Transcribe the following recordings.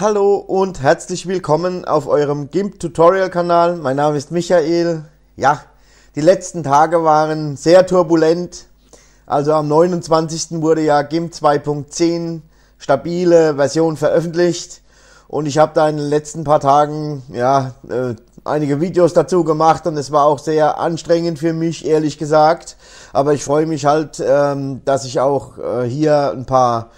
Hallo und herzlich willkommen auf eurem GIMP Tutorial Kanal. Mein Name ist Michael. Ja, die letzten Tage waren sehr turbulent. Also am 29. wurde ja GIMP 2.10 stabile Version veröffentlicht und ich habe da in den letzten paar Tagen ja äh, einige Videos dazu gemacht und es war auch sehr anstrengend für mich ehrlich gesagt, aber ich freue mich halt, ähm, dass ich auch äh, hier ein paar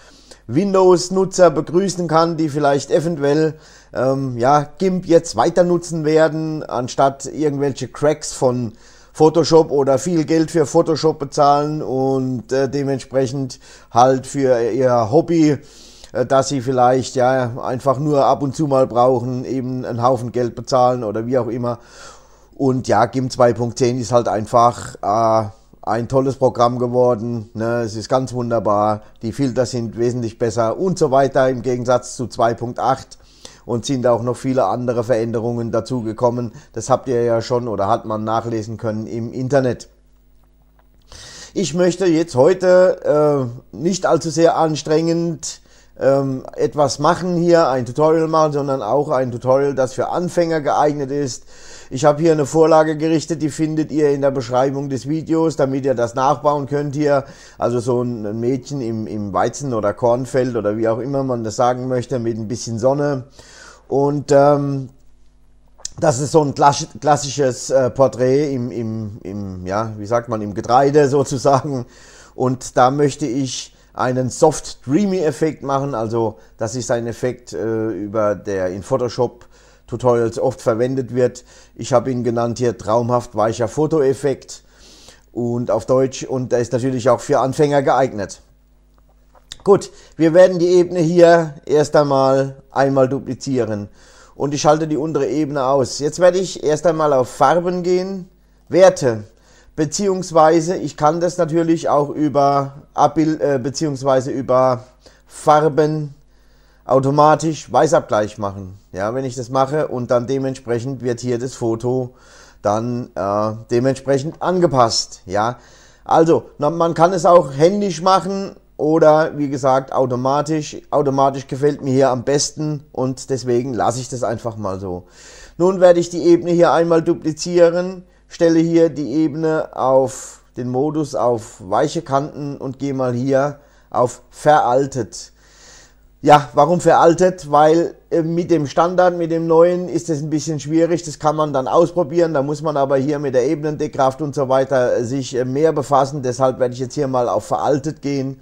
Windows-Nutzer begrüßen kann, die vielleicht eventuell ähm, ja, GIMP jetzt weiter nutzen werden, anstatt irgendwelche Cracks von Photoshop oder viel Geld für Photoshop bezahlen und äh, dementsprechend halt für ihr Hobby, äh, dass sie vielleicht ja einfach nur ab und zu mal brauchen, eben einen Haufen Geld bezahlen oder wie auch immer. Und ja, GIMP 2.10 ist halt einfach äh, ein tolles Programm geworden, ne? es ist ganz wunderbar, die Filter sind wesentlich besser und so weiter im Gegensatz zu 2.8 und sind auch noch viele andere Veränderungen dazugekommen. Das habt ihr ja schon oder hat man nachlesen können im Internet. Ich möchte jetzt heute äh, nicht allzu sehr anstrengend ähm, etwas machen hier, ein Tutorial machen, sondern auch ein Tutorial, das für Anfänger geeignet ist. Ich habe hier eine Vorlage gerichtet, die findet ihr in der Beschreibung des Videos, damit ihr das nachbauen könnt hier. Also so ein Mädchen im, im Weizen- oder Kornfeld oder wie auch immer man das sagen möchte, mit ein bisschen Sonne. Und ähm, das ist so ein klassisches äh, Porträt im, im, im, ja, wie sagt man, im Getreide sozusagen. Und da möchte ich einen Soft Dreamy Effekt machen. Also das ist ein Effekt, äh, über der in Photoshop Tutorials oft verwendet wird. Ich habe ihn genannt hier traumhaft weicher Fotoeffekt und auf Deutsch und der ist natürlich auch für Anfänger geeignet. Gut, wir werden die Ebene hier erst einmal einmal duplizieren und ich schalte die untere Ebene aus. Jetzt werde ich erst einmal auf Farben gehen, Werte. Beziehungsweise, ich kann das natürlich auch über Abbild, äh, beziehungsweise über Farben automatisch Weißabgleich machen. Ja, wenn ich das mache und dann dementsprechend wird hier das Foto dann äh, dementsprechend angepasst. Ja, also man kann es auch händisch machen oder wie gesagt automatisch. Automatisch gefällt mir hier am besten und deswegen lasse ich das einfach mal so. Nun werde ich die Ebene hier einmal duplizieren stelle hier die Ebene auf den Modus auf weiche Kanten und gehe mal hier auf veraltet. Ja, warum veraltet? Weil äh, mit dem Standard, mit dem neuen ist es ein bisschen schwierig. Das kann man dann ausprobieren. Da muss man aber hier mit der Ebenendeckkraft und so weiter äh, sich äh, mehr befassen. Deshalb werde ich jetzt hier mal auf veraltet gehen.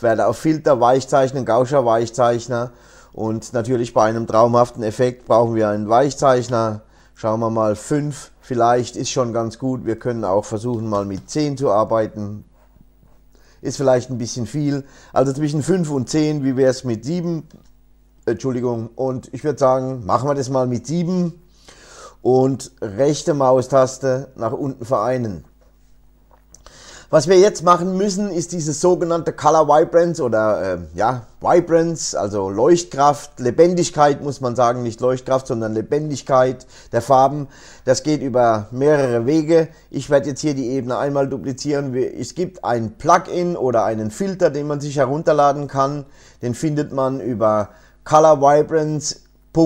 Werde auf Filter weichzeichnen, Gauscher Weichzeichner. Und natürlich bei einem traumhaften Effekt brauchen wir einen Weichzeichner. Schauen wir mal, 5 vielleicht ist schon ganz gut. Wir können auch versuchen, mal mit 10 zu arbeiten. Ist vielleicht ein bisschen viel. Also zwischen 5 und 10, wie wäre es mit 7? Entschuldigung. Und ich würde sagen, machen wir das mal mit 7 und rechte Maustaste nach unten vereinen. Was wir jetzt machen müssen, ist diese sogenannte Color Vibrance oder äh, ja, Vibrance, also Leuchtkraft, Lebendigkeit muss man sagen, nicht Leuchtkraft, sondern Lebendigkeit der Farben. Das geht über mehrere Wege. Ich werde jetzt hier die Ebene einmal duplizieren. Es gibt ein Plugin oder einen Filter, den man sich herunterladen kann. Den findet man über Color Vibrance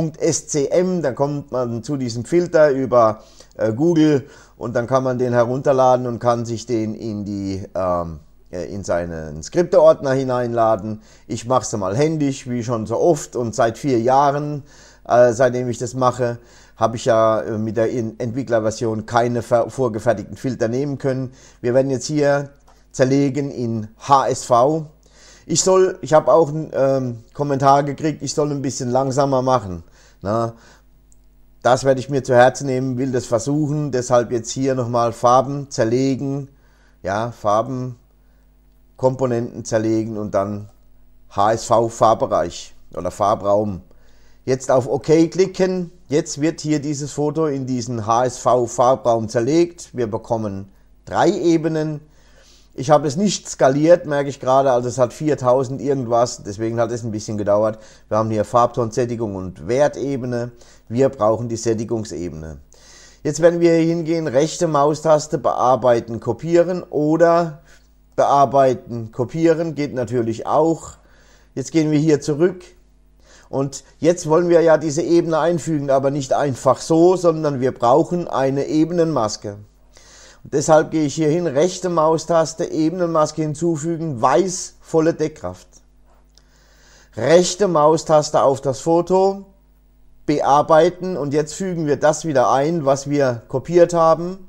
.scm, dann kommt man zu diesem Filter über äh, Google und dann kann man den herunterladen und kann sich den in die ähm, äh, in seinen Skripteordner hineinladen. Ich mache es mal händisch, wie schon so oft und seit vier Jahren, äh, seitdem ich das mache, habe ich ja äh, mit der Entwicklerversion keine vorgefertigten Filter nehmen können. Wir werden jetzt hier zerlegen in HSV, ich soll, ich habe auch einen ähm, Kommentar gekriegt, ich soll ein bisschen langsamer machen. Na, ne? das werde ich mir zu Herzen nehmen, will das versuchen, deshalb jetzt hier nochmal Farben zerlegen, ja, Farben, Komponenten zerlegen und dann HSV-Farbbereich oder Farbraum. Jetzt auf OK klicken. Jetzt wird hier dieses Foto in diesen HSV-Farbraum zerlegt. Wir bekommen drei Ebenen. Ich habe es nicht skaliert, merke ich gerade, also es hat 4000 irgendwas, deswegen hat es ein bisschen gedauert. Wir haben hier Farbtonsättigung und Wertebene. Wir brauchen die Sättigungsebene. Jetzt werden wir hier hingehen, rechte Maustaste bearbeiten, kopieren oder bearbeiten, kopieren geht natürlich auch. Jetzt gehen wir hier zurück und jetzt wollen wir ja diese Ebene einfügen, aber nicht einfach so, sondern wir brauchen eine Ebenenmaske. Deshalb gehe ich hier hin, rechte Maustaste, Ebenenmaske hinzufügen, weiß, volle Deckkraft. Rechte Maustaste auf das Foto, bearbeiten und jetzt fügen wir das wieder ein, was wir kopiert haben.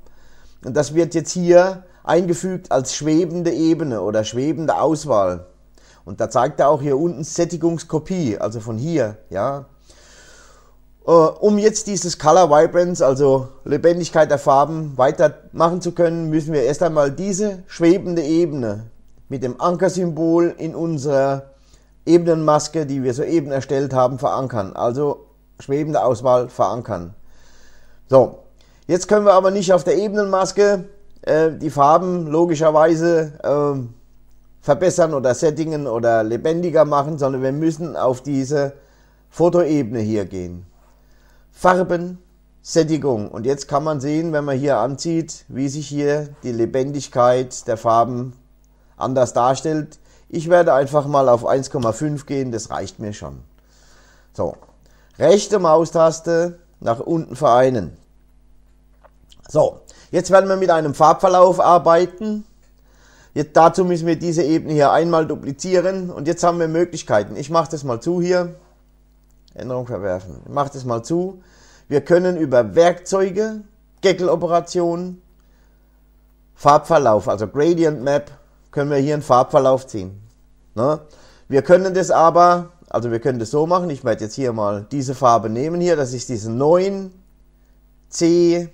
Und das wird jetzt hier eingefügt als schwebende Ebene oder schwebende Auswahl. Und da zeigt er auch hier unten Sättigungskopie, also von hier, ja, äh, um jetzt dieses Color Vibrance, also Lebendigkeit der Farben, weitermachen zu können, müssen wir erst einmal diese schwebende Ebene mit dem Ankersymbol in unserer Ebenenmaske, die wir soeben erstellt haben, verankern. Also schwebende Auswahl verankern. So, jetzt können wir aber nicht auf der Ebenenmaske äh, die Farben logischerweise äh, verbessern oder settingen oder lebendiger machen, sondern wir müssen auf diese Fotoebene hier gehen. Farben, Sättigung. Und jetzt kann man sehen, wenn man hier anzieht, wie sich hier die Lebendigkeit der Farben anders darstellt. Ich werde einfach mal auf 1,5 gehen, das reicht mir schon. So, rechte Maustaste nach unten vereinen. So, jetzt werden wir mit einem Farbverlauf arbeiten. Jetzt dazu müssen wir diese Ebene hier einmal duplizieren und jetzt haben wir Möglichkeiten. Ich mache das mal zu hier. Änderung verwerfen. Macht es mal zu. Wir können über Werkzeuge, Geckeloperationen, Farbverlauf, also Gradient Map, können wir hier einen Farbverlauf ziehen. Ne? Wir können das aber, also wir können das so machen, ich werde jetzt hier mal diese Farbe nehmen hier, das ist diese 9, C,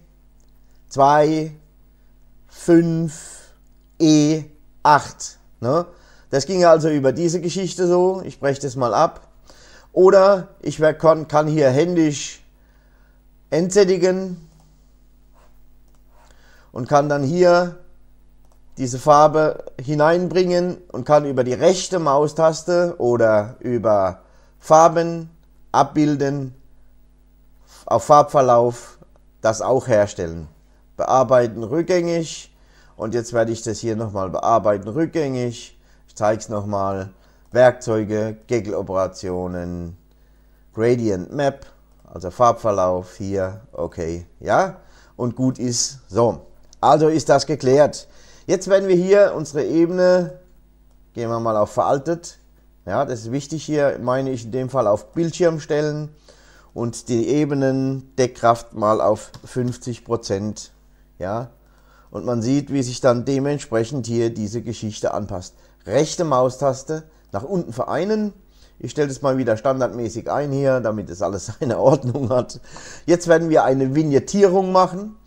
2, 5, E, 8. Ne? Das ging also über diese Geschichte so, ich breche das mal ab. Oder ich kann, hier händisch entsättigen und kann dann hier diese Farbe hineinbringen und kann über die rechte Maustaste oder über Farben abbilden auf Farbverlauf das auch herstellen. Bearbeiten rückgängig und jetzt werde ich das hier nochmal bearbeiten rückgängig. Ich zeige es nochmal. Werkzeuge, Gegeloperationen, Gradient Map, also Farbverlauf hier, okay, ja, und gut ist so. Also ist das geklärt. Jetzt werden wir hier unsere Ebene, gehen wir mal auf veraltet, ja, das ist wichtig hier, meine ich in dem Fall auf Bildschirm stellen und die Ebenen Deckkraft mal auf 50 Prozent, ja, und man sieht, wie sich dann dementsprechend hier diese Geschichte anpasst. Rechte Maustaste, nach unten vereinen. Ich stelle das mal wieder standardmäßig ein hier, damit es alles seine Ordnung hat. Jetzt werden wir eine Vignettierung machen.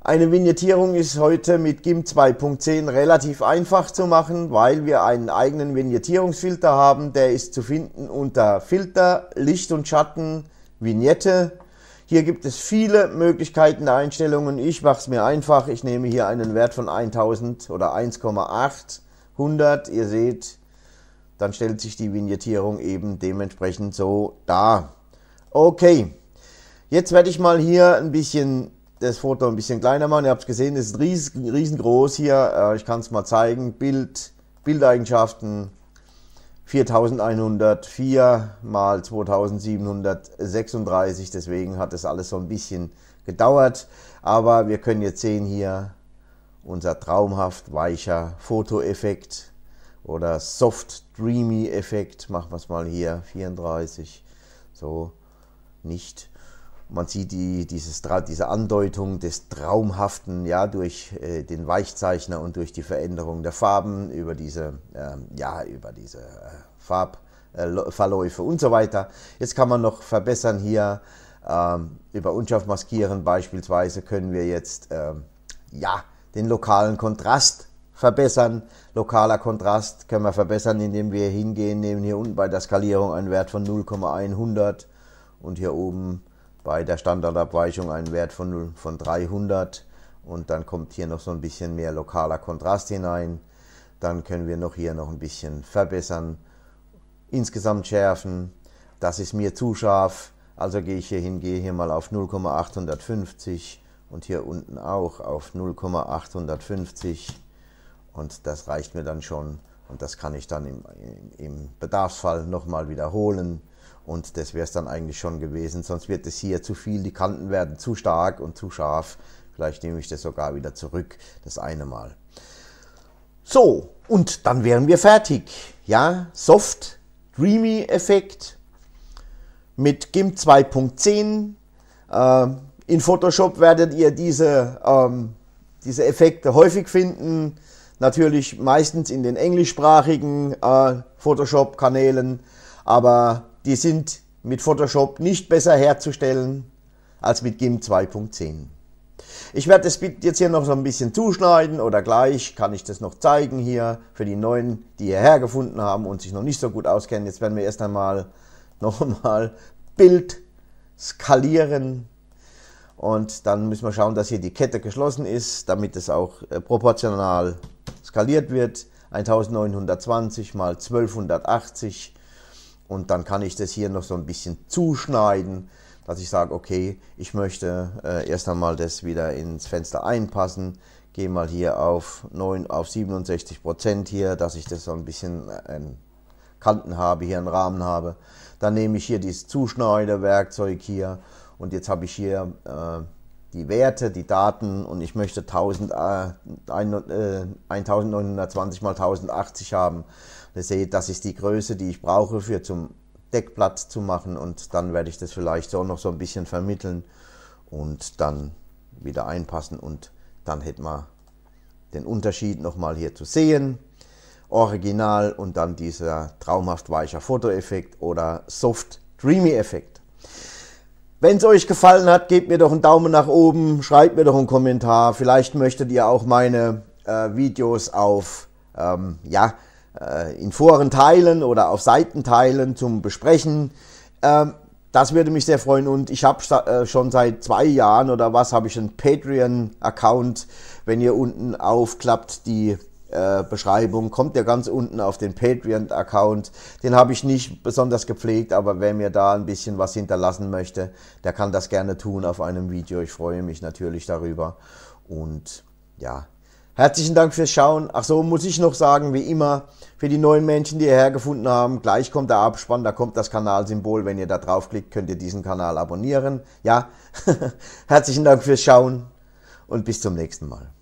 Eine Vignettierung ist heute mit GIMP 2.10 relativ einfach zu machen, weil wir einen eigenen Vignettierungsfilter haben. Der ist zu finden unter Filter, Licht und Schatten, Vignette. Hier gibt es viele Möglichkeiten der Einstellungen. Ich mache es mir einfach. Ich nehme hier einen Wert von 1000 oder 1,800. Ihr seht, dann stellt sich die Vignettierung eben dementsprechend so dar. Okay, jetzt werde ich mal hier ein bisschen das Foto ein bisschen kleiner machen. Ihr habt es gesehen, es ist riesengroß hier. Äh, ich kann es mal zeigen. Bild, Bildeigenschaften 4104 mal 2736. Deswegen hat es alles so ein bisschen gedauert. Aber wir können jetzt sehen hier unser traumhaft weicher Fotoeffekt. Oder Soft Dreamy Effekt, machen wir es mal hier, 34. So, nicht. Man sieht die, dieses, diese Andeutung des Traumhaften, ja, durch äh, den Weichzeichner und durch die Veränderung der Farben, über diese, ähm, ja, über diese äh, Farbverläufe äh, und so weiter. Jetzt kann man noch verbessern hier, ähm, über unscharf maskieren beispielsweise können wir jetzt, ähm, ja, den lokalen Kontrast verbessern. Lokaler Kontrast können wir verbessern, indem wir hingehen, nehmen hier unten bei der Skalierung einen Wert von 0,100 und hier oben bei der Standardabweichung einen Wert von 0, von 300 und dann kommt hier noch so ein bisschen mehr lokaler Kontrast hinein. Dann können wir noch hier noch ein bisschen verbessern, insgesamt schärfen. Das ist mir zu scharf, also gehe ich hier hin, gehe hier mal auf 0,850 und hier unten auch auf 0,850. Und das reicht mir dann schon und das kann ich dann im, im Bedarfsfall nochmal wiederholen. Und das wäre es dann eigentlich schon gewesen. Sonst wird es hier zu viel, die Kanten werden zu stark und zu scharf. Vielleicht nehme ich das sogar wieder zurück, das eine Mal. So, und dann wären wir fertig. Ja, Soft, Dreamy Effekt mit GIMP 2.10. Ähm, in Photoshop werdet ihr diese, ähm, diese Effekte häufig finden. Natürlich meistens in den englischsprachigen äh, Photoshop-Kanälen, aber die sind mit Photoshop nicht besser herzustellen als mit GIMP 2.10. Ich werde das jetzt hier noch so ein bisschen zuschneiden oder gleich kann ich das noch zeigen hier für die Neuen, die hierher gefunden haben und sich noch nicht so gut auskennen. Jetzt werden wir erst einmal nochmal Bild skalieren und dann müssen wir schauen, dass hier die Kette geschlossen ist, damit es auch äh, proportional skaliert wird, 1920 mal 1280 und dann kann ich das hier noch so ein bisschen zuschneiden, dass ich sage, okay, ich möchte äh, erst einmal das wieder ins Fenster einpassen, gehe mal hier auf, 9, auf 67 Prozent hier, dass ich das so ein bisschen äh, Kanten habe, hier einen Rahmen habe. Dann nehme ich hier dieses Zuschneiderwerkzeug hier und jetzt habe ich hier äh, die Werte, die Daten und ich möchte 1000, äh, 1920 äh, mal 1080 haben. Und ich sehe, das ist die Größe, die ich brauche für zum Deckblatt zu machen und dann werde ich das vielleicht so noch so ein bisschen vermitteln und dann wieder einpassen und dann hätten wir den Unterschied nochmal hier zu sehen. Original und dann dieser traumhaft weicher Fotoeffekt oder Soft Dreamy Effekt. Wenn es euch gefallen hat, gebt mir doch einen Daumen nach oben, schreibt mir doch einen Kommentar. Vielleicht möchtet ihr auch meine äh, Videos auf, ähm, ja, äh, in Foren teilen oder auf Seiten teilen zum Besprechen. Ähm, das würde mich sehr freuen und ich habe äh, schon seit zwei Jahren oder was habe ich einen Patreon-Account. Wenn ihr unten aufklappt, die äh, Beschreibung. Kommt ja ganz unten auf den Patreon-Account. Den habe ich nicht besonders gepflegt, aber wer mir da ein bisschen was hinterlassen möchte, der kann das gerne tun auf einem Video. Ich freue mich natürlich darüber. Und ja, Herzlichen Dank fürs Schauen. Ach so, muss ich noch sagen, wie immer, für die neuen Menschen, die hierher gefunden haben, gleich kommt der Abspann, da kommt das Kanalsymbol. Wenn ihr da draufklickt, könnt ihr diesen Kanal abonnieren. Ja, herzlichen Dank fürs Schauen und bis zum nächsten Mal.